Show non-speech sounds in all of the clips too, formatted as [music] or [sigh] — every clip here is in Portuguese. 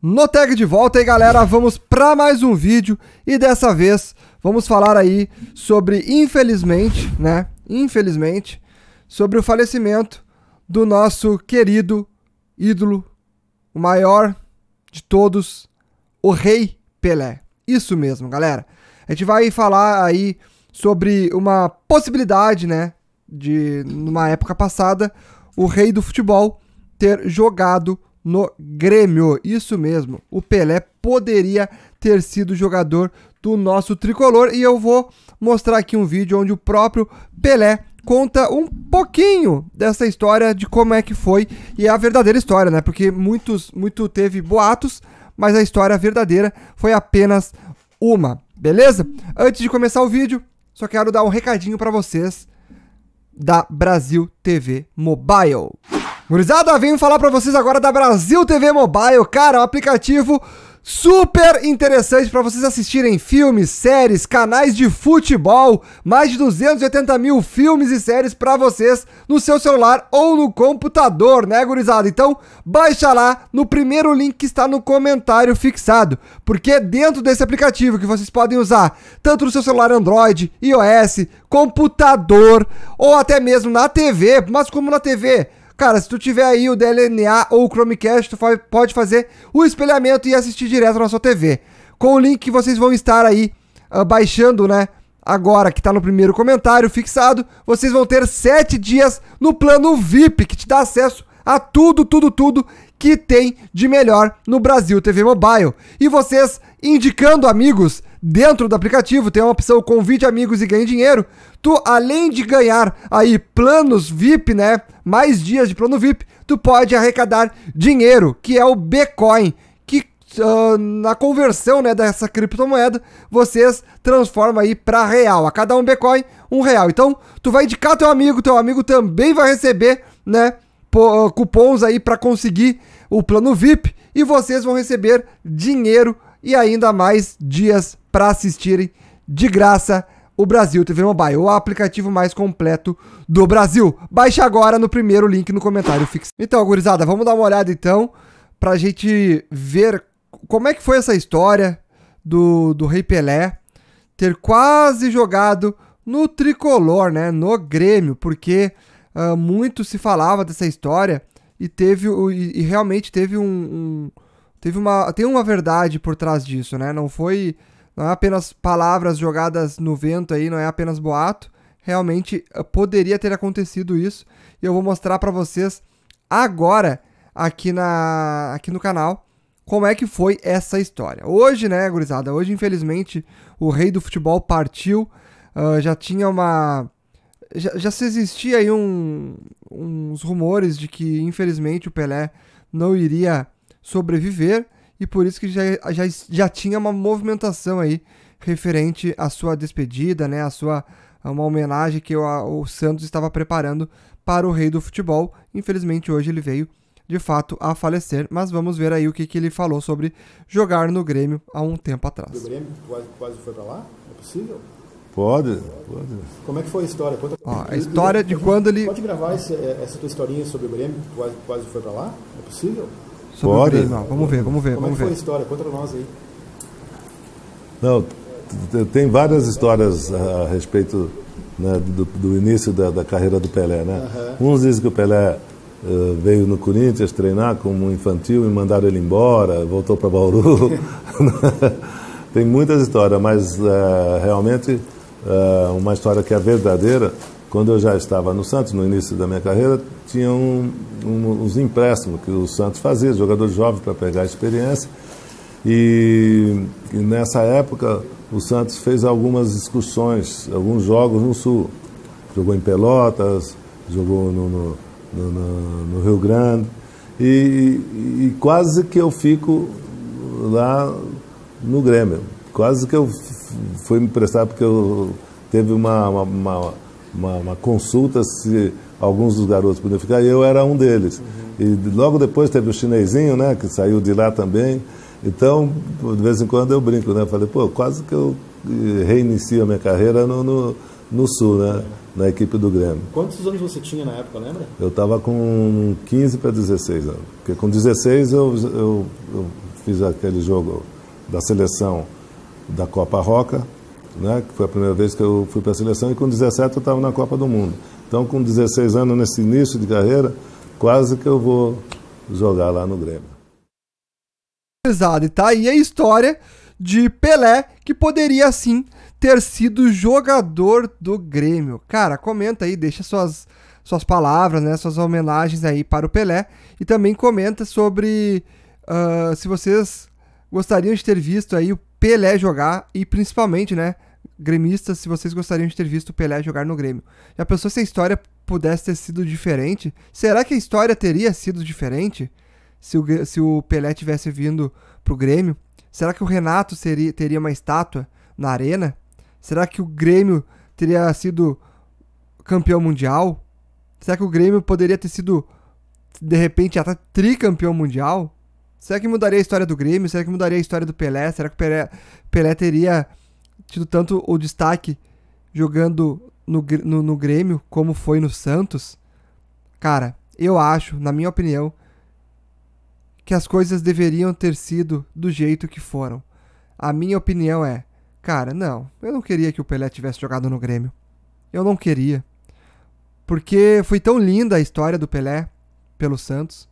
No tag de volta aí galera, vamos para mais um vídeo e dessa vez vamos falar aí sobre, infelizmente, né, infelizmente, sobre o falecimento do nosso querido ídolo, o maior de todos, o Rei Pelé. Isso mesmo galera, a gente vai falar aí sobre uma possibilidade, né, de numa época passada, o rei do futebol ter jogado no Grêmio. Isso mesmo, o Pelé poderia ter sido jogador do nosso tricolor e eu vou mostrar aqui um vídeo onde o próprio Pelé conta um pouquinho dessa história de como é que foi e a verdadeira história, né? Porque muitos muito teve boatos, mas a história verdadeira foi apenas uma, beleza? Antes de começar o vídeo, só quero dar um recadinho para vocês da Brasil TV Mobile. Gurizada, venho falar para vocês agora da Brasil TV Mobile, cara, um aplicativo super interessante para vocês assistirem filmes, séries, canais de futebol, mais de 280 mil filmes e séries para vocês no seu celular ou no computador, né, gurizada? Então, baixa lá no primeiro link que está no comentário fixado, porque dentro desse aplicativo que vocês podem usar tanto no seu celular Android, iOS, computador ou até mesmo na TV, mas como na TV Cara, se tu tiver aí o DLNA ou o Chromecast, tu pode fazer o espelhamento e assistir direto na sua TV. Com o link que vocês vão estar aí uh, baixando, né? Agora que tá no primeiro comentário fixado, vocês vão ter 7 dias no plano VIP, que te dá acesso a tudo, tudo, tudo que tem de melhor no Brasil TV Mobile. E vocês indicando amigos Dentro do aplicativo tem uma opção convide amigos e ganhe dinheiro. Tu, além de ganhar aí planos VIP, né? Mais dias de plano VIP, tu pode arrecadar dinheiro, que é o Bitcoin, que uh, na conversão né, dessa criptomoeda, vocês transformam aí para real. A cada um Bitcoin, um real. Então, tu vai indicar teu amigo, teu amigo também vai receber, né? Ah, cupons aí para conseguir o plano VIP e vocês vão receber dinheiro e ainda mais dias para assistirem de graça o Brasil TV Mobile, o aplicativo mais completo do Brasil. Baixe agora no primeiro link no comentário fixo. Então, gurizada, vamos dar uma olhada então pra gente ver como é que foi essa história do, do Rei Pelé ter quase jogado no tricolor, né, no Grêmio, porque uh, muito se falava dessa história e teve e, e realmente teve um, um teve uma, tem uma verdade por trás disso, né? Não foi, não é apenas palavras jogadas no vento aí, não é apenas boato. Realmente eh, poderia ter acontecido isso e eu vou mostrar para vocês agora aqui na aqui no canal como é que foi essa história. Hoje, né, gurizada, hoje infelizmente o rei do futebol partiu, uh, já tinha uma já, já se existia aí um, uns rumores de que infelizmente o Pelé não iria sobreviver e por isso que já, já, já tinha uma movimentação aí referente à sua despedida, né, a sua a uma homenagem que o, a, o Santos estava preparando para o rei do futebol. Infelizmente hoje ele veio de fato a falecer, mas vamos ver aí o que, que ele falou sobre jogar no Grêmio há um tempo atrás. Do Grêmio quase, quase foi para lá? É possível? Pode, pode. Como é que foi a história? Conta... Ó, a história de quando ele. Pode gravar essa é, essa tua historinha sobre o Grêmio, quase, quase foi para lá? É possível? sobre Pode? o Grêmio. Vamos ver, vamos ver. Como é vamos é ver. foi a história? Conta pra nós aí. Não, tem várias histórias a, a respeito né, do, do, início da, da, carreira do Pelé. Né? Uhum. Uns dizem que o Pelé uh, veio no Corinthians treinar como infantil e mandaram ele embora, voltou para Bauru. [laughs] tem muitas histórias, mas uh, realmente uh, uma história que é verdadeira quando eu já estava no Santos, no início da minha carreira, tinha um, um, uns empréstimos que o Santos fazia, jogador jovem para pegar a experiência. E, e, nessa época o Santos fez algumas discussões alguns jogos no Sul. Jogou em Pelotas, jogou no, no, no, no Rio Grande. E, e, e quase que eu fico lá no Grêmio. Quase que eu fui me prestar porque eu teve uma, uma, uma uma, uma consulta se alguns dos garotos podiam ficar, e eu era um deles. Uhum. E logo depois teve o chinesinho, né, que saiu de lá também. Então, de vez em quando eu brinco, né? Falei, pô, quase que eu eh, reinicio a minha carreira no, no, no Sul, né? Na equipe do Grêmio. Quantos anos você tinha na época, lembra? Eu estava com 15 para 16 anos. Porque com 16 eu, eu, eu fiz aquele jogo da seleção da Copa Roca, né, que foi a primeira vez que eu fui para a seleção, e com 17 eu estava na Copa do Mundo. Então, com 16 anos, nesse início de carreira, quase que eu vou jogar lá no Grêmio. Pesado, e tá aí a história de Pelé, que poderia sim ter sido jogador do Grêmio. Cara, comenta aí, deixa suas, suas palavras, né, suas homenagens aí para o Pelé, e também comenta sobre uh, se vocês gostariam de ter visto aí o Pelé jogar e principalmente, né, gremistas se vocês gostariam de ter visto o Pelé jogar no Grêmio. Já pensou se a história pudesse ter sido diferente? Será que a história teria sido diferente se o, se o Pelé tivesse vindo pro Grêmio? Será que o Renato seria, teria uma estátua na arena? Será que o Grêmio teria sido campeão mundial? Será que o Grêmio poderia ter sido, de repente, até tricampeão mundial? Será que mudaria a história do Grêmio? Será que mudaria a história do Pelé? Será que o Pelé, Pelé teria tido tanto o destaque jogando no, no, no Grêmio como foi no Santos, cara, eu acho, na minha opinião, que as coisas deveriam ter sido do jeito que foram. A minha opinião é, cara, não, eu não queria que o Pelé tivesse jogado no Grêmio. Eu não queria. Porque foi tão linda a história do Pelé pelo Santos.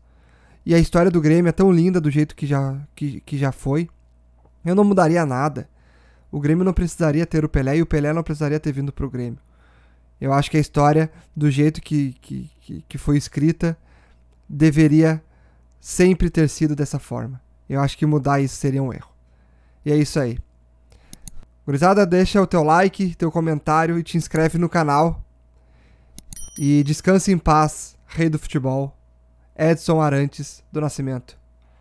E a história do Grêmio é tão linda do jeito que já, que, que já foi. Eu não mudaria nada o Grêmio não precisaria ter o Pelé e o Pelé não precisaria ter vindo para o Grêmio. Eu acho que a história, do jeito que, que, que, foi escrita, deveria sempre ter sido dessa forma. Eu acho que mudar isso seria um erro. E é isso aí. Gurizada, deixa o teu like, teu comentário e te inscreve no canal. E descanse em paz, rei do futebol, Edson Arantes do Nascimento.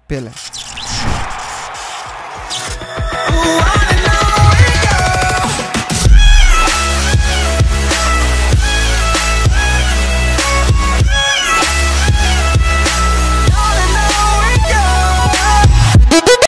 Pelé.